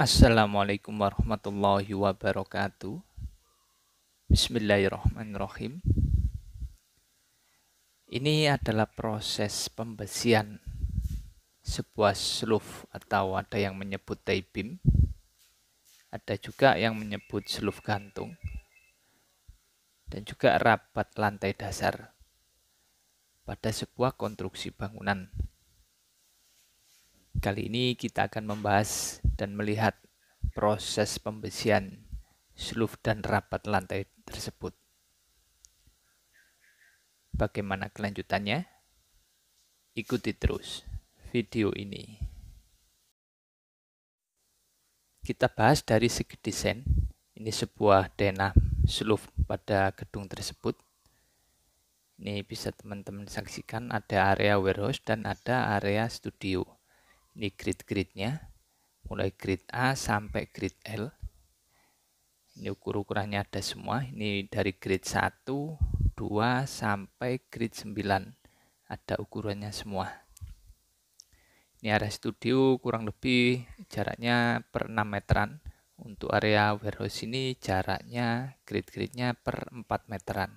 Assalamualaikum warahmatullahi wabarakatuh. Bismillahirrahmanirrahim. Ini adalah proses pembesian sebuah sluf atau ada yang menyebut taibim. Ada juga yang menyebut sluf gantung. Dan juga rapat lantai dasar pada sebuah konstruksi bangunan Kali ini kita akan membahas dan melihat proses pembesian sluf dan rapat lantai tersebut. Bagaimana kelanjutannya? Ikuti terus video ini. Kita bahas dari segi desain. Ini sebuah denah sluf pada gedung tersebut. Ini bisa teman-teman saksikan ada area warehouse dan ada area studio ini grid-gridnya. Mulai grid A sampai grid L. Ini ukur-ukurannya ada semua. Ini dari grid 1, 2 sampai grid 9. Ada ukurannya semua. Ini area studio kurang lebih jaraknya per 6 meteran. Untuk area warehouse ini jaraknya grid-gridnya per 4 meteran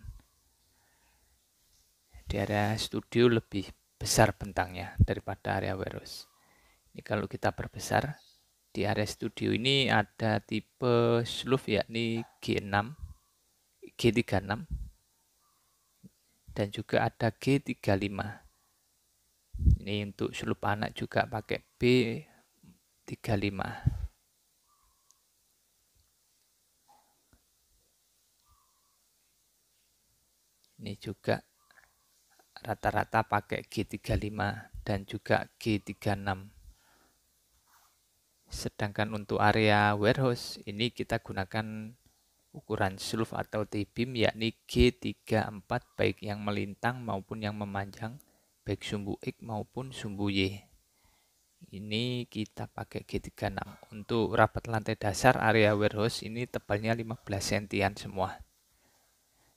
di area studio lebih besar bentangnya daripada area warehouse. Ini kalau kita perbesar di area studio ini ada tipe sluf yakni G6, G36 dan juga ada G35. Ini untuk sluf anak juga pakai B35. Ini juga rata-rata pakai G35 dan juga G36. Sedangkan untuk area warehouse ini kita gunakan ukuran slope atau T-beam yakni G34 baik yang melintang maupun yang memanjang baik sumbu X maupun sumbu Y. Ini kita pakai G36. Untuk rapat lantai dasar area warehouse ini tebalnya 15 sentian semua.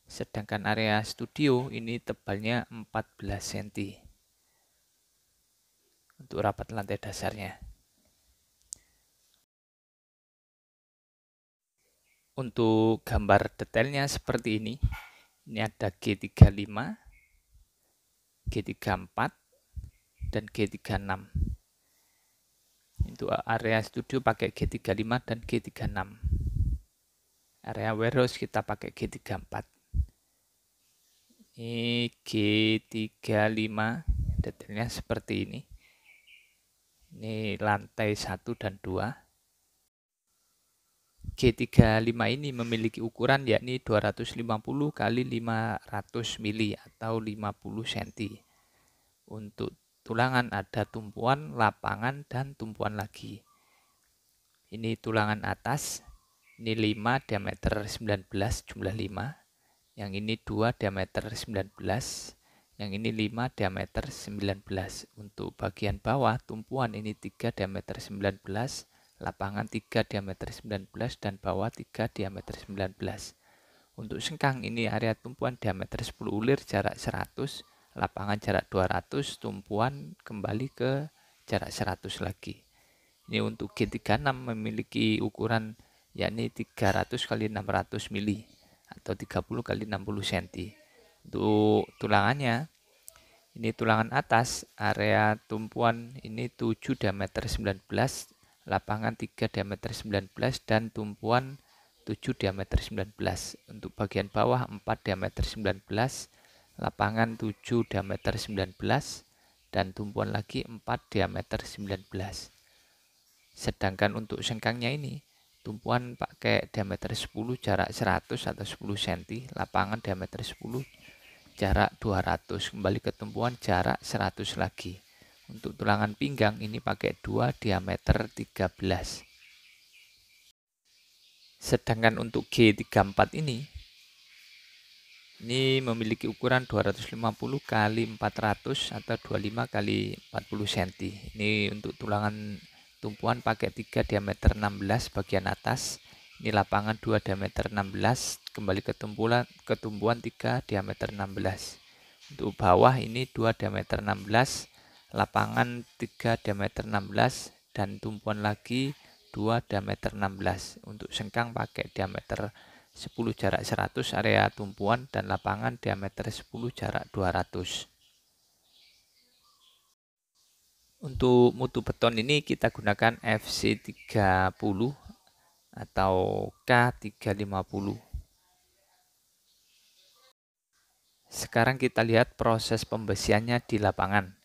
Sedangkan area studio ini tebalnya 14 cm. Untuk rapat lantai dasarnya. untuk gambar detailnya seperti ini. Ini ada G35, G34, dan G36. Untuk area studio pakai G35 dan G36. Area warehouse kita pakai G34. Ini G35 detailnya seperti ini. Ini lantai 1 dan 2. G35 ini memiliki ukuran yakni 250 x 500 mili atau 50 cm. Untuk tulangan ada tumpuan, lapangan, dan tumpuan lagi. Ini tulangan atas, ini 5 diameter 19 jumlah 5, yang ini 2 diameter 19, yang ini 5 diameter 19. Untuk bagian bawah tumpuan ini 3 diameter 19, lapangan 3 diameter 19 dan bawah 3 diameter 19. Untuk sengkang ini area tumpuan diameter 10 ulir jarak 100, lapangan jarak 200, tumpuan kembali ke jarak 100 lagi. Ini untuk G36 memiliki ukuran yakni 300 x 600 mili atau 30 x 60 cm. Untuk tulangannya ini tulangan atas area tumpuan ini 7 diameter 19 lapangan 3 diameter 19 dan tumpuan 7 diameter 19. Untuk bagian bawah 4 diameter 19, lapangan 7 diameter 19 dan tumpuan lagi 4 diameter 19. Sedangkan untuk sengkangnya ini tumpuan pakai diameter 10 jarak 100 atau 10 cm, lapangan diameter 10 jarak 200, kembali ke tumpuan jarak 100 lagi. Untuk tulangan pinggang ini pakai 2 diameter 13. Sedangkan untuk G34 ini ini memiliki ukuran 250 x 400 atau 25 x 40 cm. Ini untuk tulangan tumpuan pakai 3 diameter 16 bagian atas. Ini lapangan 2 diameter 16, kembali ke tumpuan tumpuan 3 diameter 16. Untuk bawah ini 2 diameter 16, lapangan 3 diameter 16 dan tumpuan lagi 2 diameter 16 untuk sengkang pakai diameter 10 jarak 100 area tumpuan dan lapangan diameter 10 jarak 200 untuk mutu beton ini kita gunakan FC30 atau K350 sekarang kita lihat proses pembesiannya di lapangan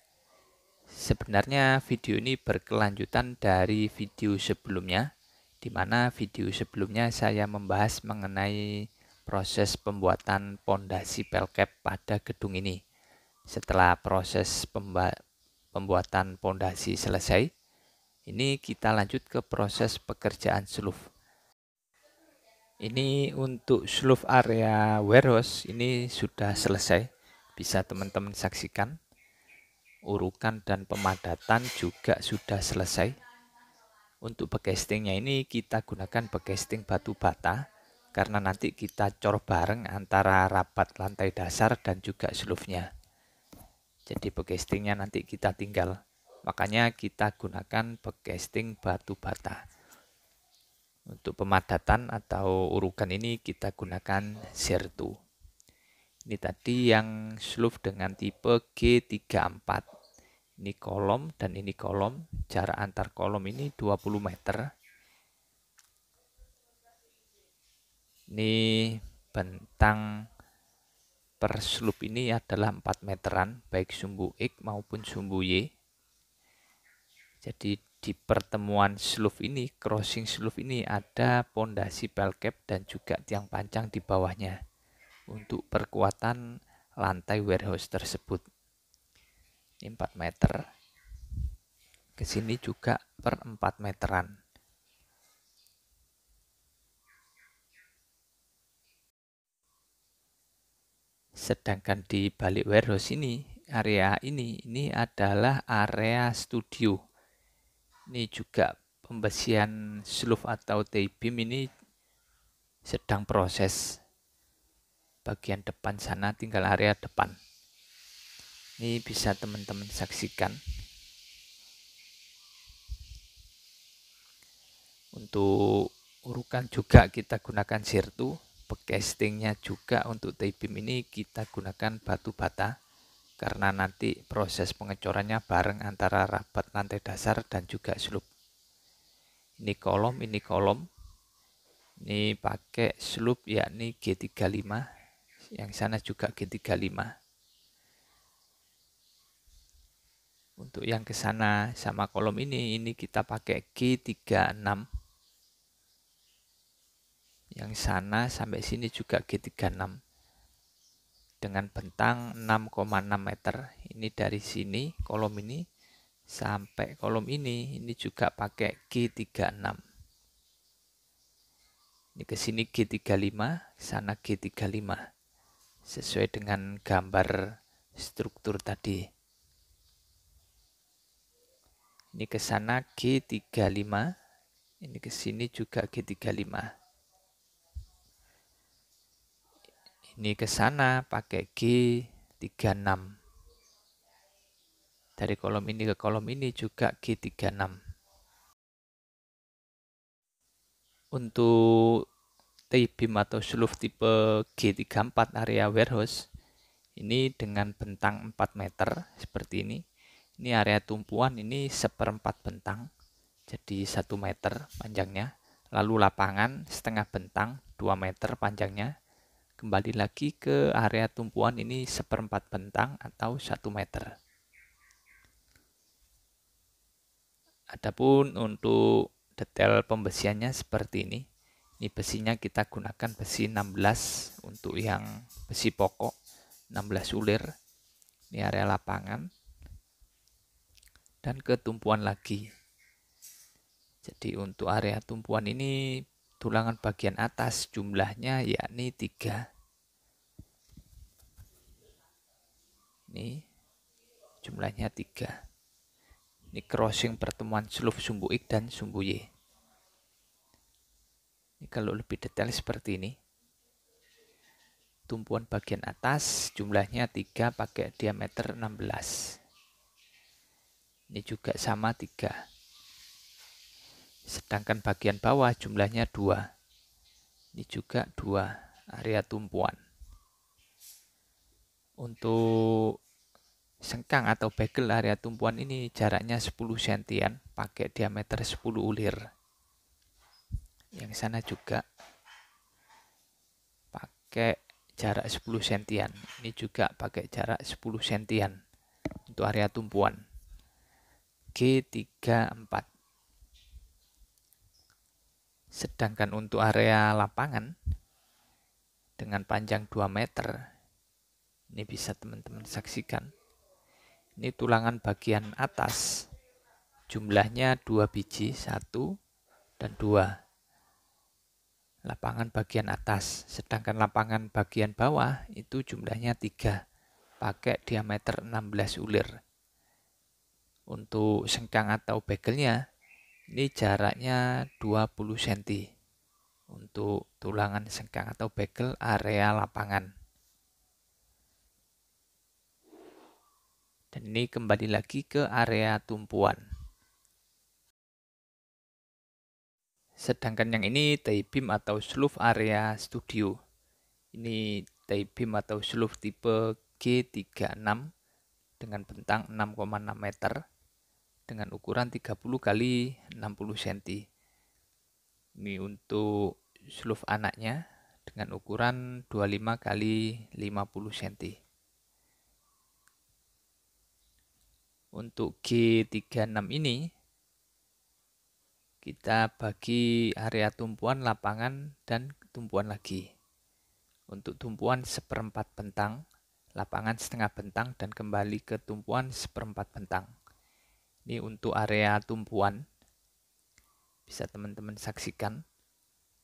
Sebenarnya video ini berkelanjutan dari video sebelumnya, di mana video sebelumnya saya membahas mengenai proses pembuatan pondasi pelkep pada gedung ini. Setelah proses pembuatan pondasi selesai, ini kita lanjut ke proses pekerjaan sluf. Ini untuk sluf area warehouse ini sudah selesai, bisa teman-teman saksikan urukan dan pemadatan juga sudah selesai. Untuk backcastingnya ini kita gunakan backcasting batu bata karena nanti kita cor bareng antara rapat lantai dasar dan juga slufnya. Jadi backcastingnya nanti kita tinggal. Makanya kita gunakan backcasting batu bata. Untuk pemadatan atau urukan ini kita gunakan sirtu. Ini tadi yang sluf dengan tipe G34. Ini kolom dan ini kolom. Jarak antar kolom ini 20 meter. Ini bentang per sloop ini adalah 4 meteran baik sumbu X maupun sumbu Y. Jadi di pertemuan sloop ini, crossing sloop ini ada pondasi pelkep dan juga tiang pancang di bawahnya untuk perkuatan lantai warehouse tersebut. Ini 4 meter. Ke sini juga per 4 meteran. Sedangkan di balik warehouse ini, area ini, ini adalah area studio. Ini juga pembesian sloof atau T-beam ini sedang proses bagian depan sana tinggal area depan ini bisa teman-teman saksikan untuk urukan juga kita gunakan sirtu Pecastingnya juga untuk t ini kita gunakan batu bata karena nanti proses pengecorannya bareng antara rapat lantai dasar dan juga slup Ini kolom, ini kolom. Ini pakai slup yakni G35 yang sana juga G35. Untuk yang ke sana sama kolom ini, ini kita pakai G36. Yang sana sampai sini juga G36. Dengan bentang 6,6 meter. Ini dari sini, kolom ini, sampai kolom ini, ini juga pakai G36 ini ke sini G35, sana G35 sesuai dengan gambar struktur tadi. Ini ke sana G35, ini ke sini juga G35. Ini ke sana pakai G36. Dari kolom ini ke kolom ini juga G36. Untuk T beam atau sloof tipe G34 area warehouse ini dengan bentang 4 meter seperti ini ini area tumpuan ini seperempat bentang jadi 1 meter panjangnya lalu lapangan setengah bentang 2 meter panjangnya kembali lagi ke area tumpuan ini seperempat bentang atau 1 meter Adapun untuk detail pembesiannya seperti ini ini besinya kita gunakan besi 16 untuk yang besi pokok 16 ulir di area lapangan dan ketumpuan lagi. Jadi untuk area tumpuan ini tulangan bagian atas jumlahnya yakni 3. Ini jumlahnya 3. Ini crossing pertemuan seluf sumbu X dan sumbu Y. Ini kalau lebih detail seperti ini. Tumpuan bagian atas jumlahnya 3 pakai diameter 16. Ini juga sama 3. Sedangkan bagian bawah jumlahnya 2. Ini juga 2 area tumpuan. Untuk sengkang atau bagel area tumpuan ini jaraknya 10 cm pakai diameter 10 ulir yang sana juga pakai jarak 10 sentian ini juga pakai jarak 10 sentian untuk area tumpuan G34 sedangkan untuk area lapangan dengan panjang 2 meter ini bisa teman-teman saksikan ini tulangan bagian atas jumlahnya dua biji satu dan dua lapangan bagian atas, sedangkan lapangan bagian bawah itu jumlahnya 3, pakai diameter 16 ulir. Untuk sengkang atau bagelnya, ini jaraknya 20 cm untuk tulangan sengkang atau bagel area lapangan. Dan ini kembali lagi ke area tumpuan. Sedangkan yang ini tie beam atau sloof area studio. Ini tie beam atau sloof tipe G36 dengan bentang 6,6 meter dengan ukuran 30 kali 60 cm. Ini untuk sloof anaknya dengan ukuran 25 kali 50 cm. Untuk G36 ini kita bagi area tumpuan lapangan dan tumpuan lagi. Untuk tumpuan seperempat bentang, lapangan setengah bentang dan kembali ke tumpuan seperempat bentang. Ini untuk area tumpuan. Bisa teman-teman saksikan.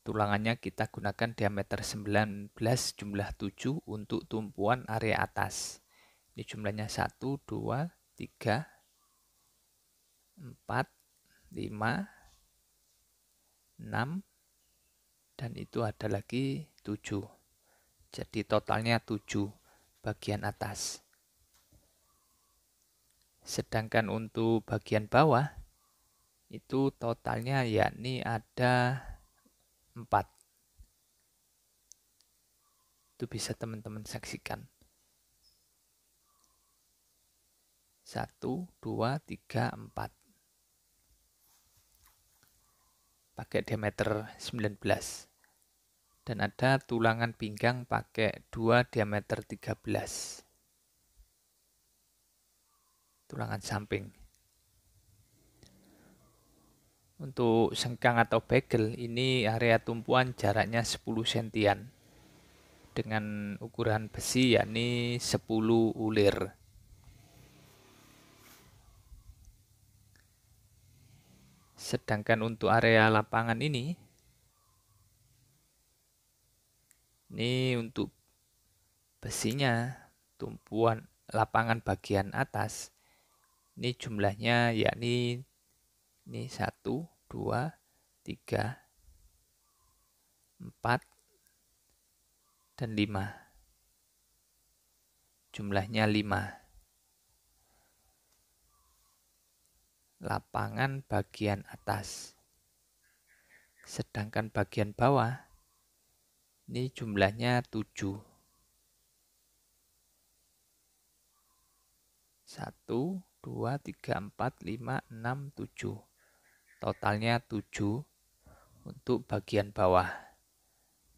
Tulangannya kita gunakan diameter 19 jumlah 7 untuk tumpuan area atas. Ini jumlahnya 1, 2, 3, 4, 5, 6 dan itu ada lagi 7. Jadi totalnya 7 bagian atas. Sedangkan untuk bagian bawah itu totalnya yakni ada 4. Itu bisa teman-teman saksikan. 1 2 3 4. pakai diameter 19 dan ada tulangan pinggang pakai 2 diameter 13 tulangan samping untuk sengkang atau bagel ini area tumpuan jaraknya 10 sentian dengan ukuran besi yakni 10 ulir Sedangkan untuk area lapangan ini, ini untuk besinya, tumpuan lapangan bagian atas, ini jumlahnya yakni ini 1, 2, 3, 4, dan 5. Jumlahnya 5. lapangan bagian atas. Sedangkan bagian bawah ini jumlahnya 7. 1 2 3 4 5 6 7. Totalnya 7 untuk bagian bawah.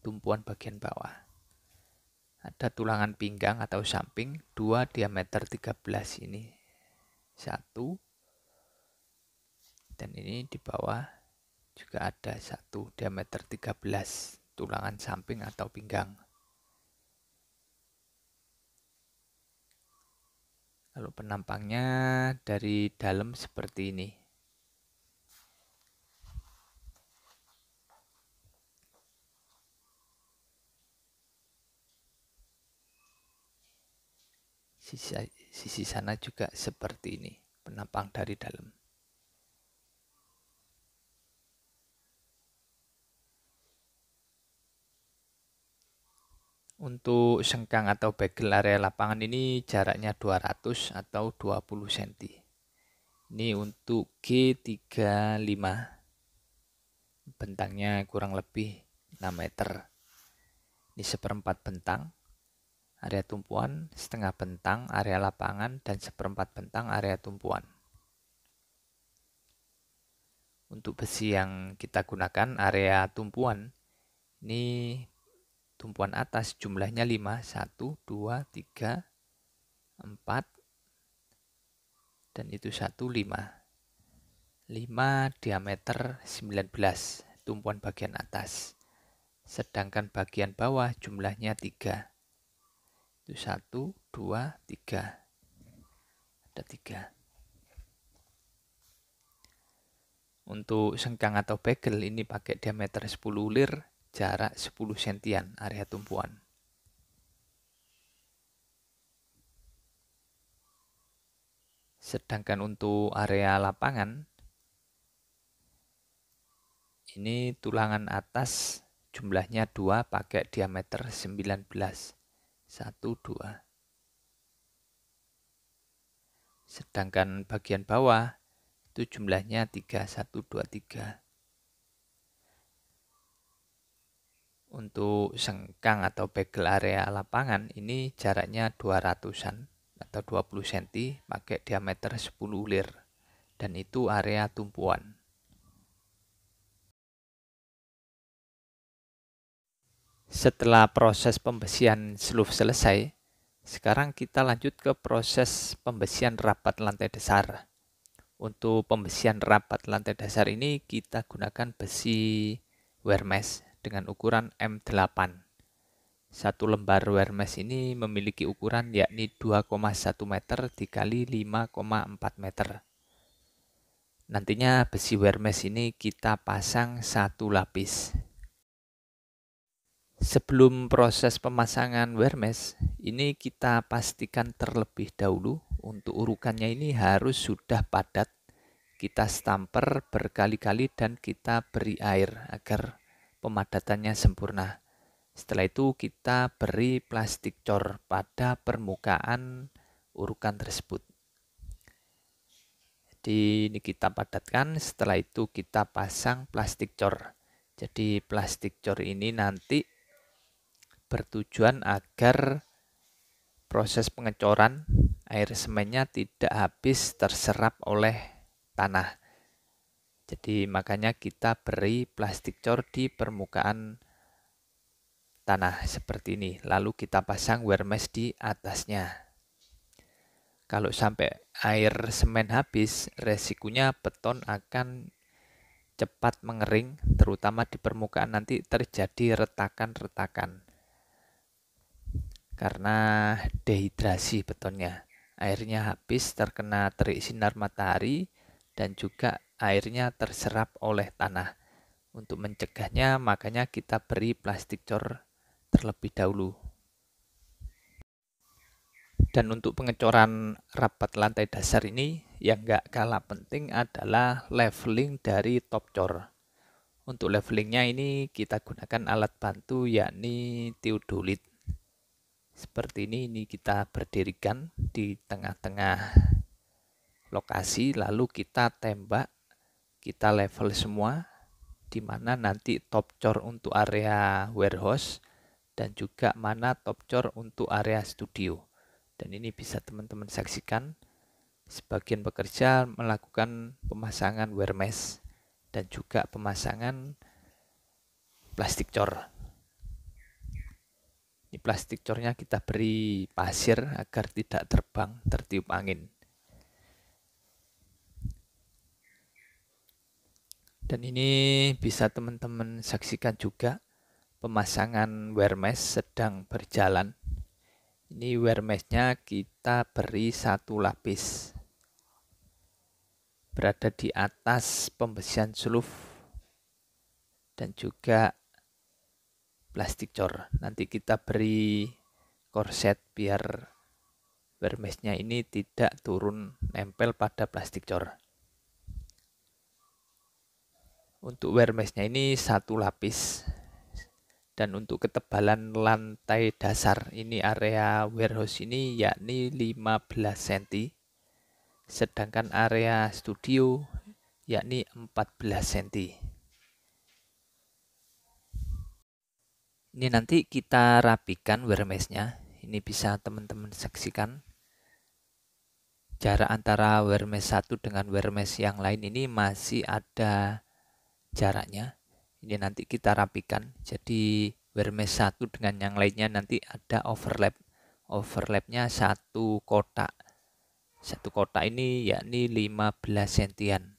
Tumpuan bagian bawah. Ada tulangan pinggang atau samping 2 diameter 13 ini. 1 dan ini di bawah juga ada satu diameter 13 tulangan samping atau pinggang. Lalu penampangnya dari dalam seperti ini. Sisi, sisi sana juga seperti ini, penampang dari dalam. Untuk sengkang atau bagel area lapangan ini jaraknya 200 atau 20 cm. Ini untuk G35. Bentangnya kurang lebih 6 meter. Ini seperempat bentang area tumpuan, setengah bentang area lapangan, dan seperempat bentang area tumpuan. Untuk besi yang kita gunakan area tumpuan, ini tumpuan atas jumlahnya 5 1 2 3 4 dan itu 1 5 5 diameter 19 tumpuan bagian atas sedangkan bagian bawah jumlahnya 3 itu 1 2 3 ada 3 untuk sengkang atau bagel ini pakai diameter 10 ulir jarak 10 sentian area tumpuan. Sedangkan untuk area lapangan, ini tulangan atas jumlahnya 2 pakai diameter 19. 1, 2. Sedangkan bagian bawah itu jumlahnya 3, 1, 2, 3. untuk sengkang atau bagel area lapangan ini jaraknya 200-an atau 20 cm pakai diameter 10 ulir dan itu area tumpuan. Setelah proses pembesian seluf selesai, sekarang kita lanjut ke proses pembesian rapat lantai dasar. Untuk pembesian rapat lantai dasar ini kita gunakan besi mesh dengan ukuran M8. Satu lembar mesh ini memiliki ukuran yakni 2,1 meter dikali 5,4 meter. Nantinya besi mesh ini kita pasang satu lapis. Sebelum proses pemasangan mesh ini kita pastikan terlebih dahulu untuk urukannya ini harus sudah padat kita stamper berkali-kali dan kita beri air agar pemadatannya sempurna. Setelah itu kita beri plastik cor pada permukaan urukan tersebut. Jadi ini kita padatkan, setelah itu kita pasang plastik cor. Jadi plastik cor ini nanti bertujuan agar proses pengecoran air semennya tidak habis terserap oleh tanah. Jadi makanya kita beri plastik cor di permukaan tanah seperti ini. Lalu kita pasang mesh di atasnya. Kalau sampai air semen habis, resikonya beton akan cepat mengering, terutama di permukaan nanti terjadi retakan-retakan. Karena dehidrasi betonnya. Airnya habis terkena terik sinar matahari dan juga airnya terserap oleh tanah. Untuk mencegahnya, makanya kita beri plastik cor terlebih dahulu. Dan untuk pengecoran rapat lantai dasar ini, yang gak kalah penting adalah leveling dari top cor. Untuk levelingnya ini kita gunakan alat bantu yakni teodolit. Seperti ini, ini kita berdirikan di tengah-tengah lokasi, lalu kita tembak kita level semua di mana nanti top chore untuk area warehouse dan juga mana top chore untuk area studio. Dan ini bisa teman-teman saksikan sebagian pekerja melakukan pemasangan wear mesh dan juga pemasangan plastik cor. Ini plastik cornya kita beri pasir agar tidak terbang tertiup angin. Dan ini bisa teman-teman saksikan juga pemasangan wear mesh sedang berjalan. Ini wear meshnya kita beri satu lapis. Berada di atas pembesian seluf dan juga plastik cor. Nanti kita beri korset biar wear meshnya ini tidak turun nempel pada plastik cor. Untuk wear meshnya ini satu lapis. Dan untuk ketebalan lantai dasar ini area warehouse ini yakni 15 cm. Sedangkan area studio yakni 14 cm. Ini nanti kita rapikan wear meshnya Ini bisa teman-teman saksikan jarak antara wear mesh 1 dengan wear mesh yang lain ini masih ada jaraknya ini nanti kita rapikan jadi Hermes satu dengan yang lainnya nanti ada overlap overlapnya satu kotak satu kotak ini yakni 15 sentian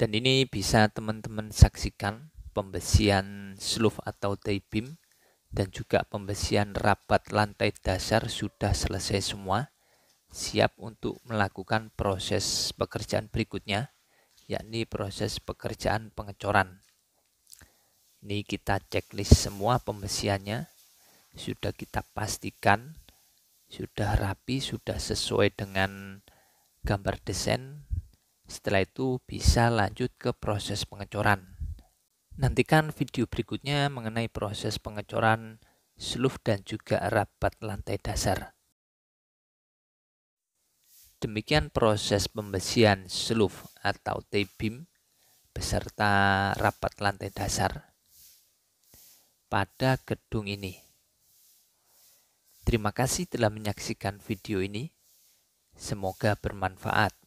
dan ini bisa teman-teman saksikan pembesian sluf atau tie beam dan juga pembesian rapat lantai dasar sudah selesai semua siap untuk melakukan proses pekerjaan berikutnya, yakni proses pekerjaan pengecoran. Ini kita checklist semua pembersihannya, sudah kita pastikan, sudah rapi, sudah sesuai dengan gambar desain. Setelah itu bisa lanjut ke proses pengecoran. Nantikan video berikutnya mengenai proses pengecoran seluf dan juga rapat lantai dasar. Demikian proses pembesian sluf atau t beserta rapat lantai dasar pada gedung ini. Terima kasih telah menyaksikan video ini. Semoga bermanfaat.